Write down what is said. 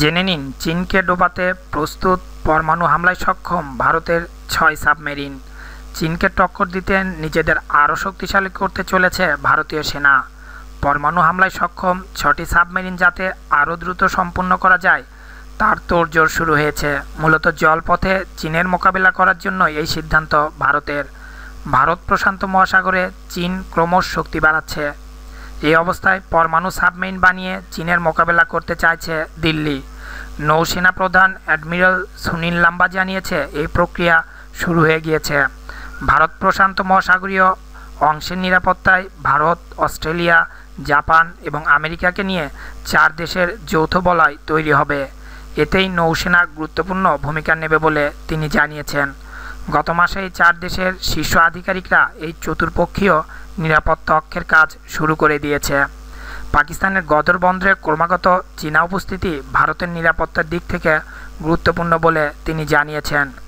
জেনে নিন চীনকে ডোবাতে প্রস্তুত পরমাণু হামলায় সক্ষম ভারতের ছয় সাবমেরিন চীনকে টক্কর দিতে নিজেদের আরও শক্তিশালী করতে চলেছে ভারতীয় সেনা পরমাণু হামলায় সক্ষম ছটি সাবমেরিন যাতে আরও দ্রুত সম্পূর্ণ করা যায় তার তোড়জোড় শুরু হয়েছে মূলত জলপথে চীনের মোকাবিলা করার জন্য এই সিদ্ধান্ত ভারতের ভারত প্রশান্ত মহাসাগরে চীন ক্রমশ শক্তি বাড়াচ্ছে এই অবস্থায় পরমাণু সাবমেরিন বানিয়ে চীনের মোকাবেলা করতে চাইছে দিল্লি নৌসেনা প্রধান অ্যাডমিরাল সুনীল লাম্বা জানিয়েছে এই প্রক্রিয়া শুরু হয়ে গিয়েছে ভারত প্রশান্ত মহাসাগরীয় অংশের নিরাপত্তায় ভারত অস্ট্রেলিয়া জাপান এবং আমেরিকাকে নিয়ে চার দেশের যৌথ বলয় তৈরি হবে এতেই নৌসেনা গুরুত্বপূর্ণ ভূমিকা নেবে বলে তিনি জানিয়েছেন গত মাসেই চার দেশের শীর্ষ আধিকারিকরা এই চতুর্পক্ষীয় নিরাপত্তা অক্ষের কাজ শুরু করে দিয়েছে পাকিস্তানের গদর বন্দরে ক্রমাগত চীনা উপস্থিতি ভারতের নিরাপত্তার দিক থেকে গুরুত্বপূর্ণ বলে তিনি জানিয়েছেন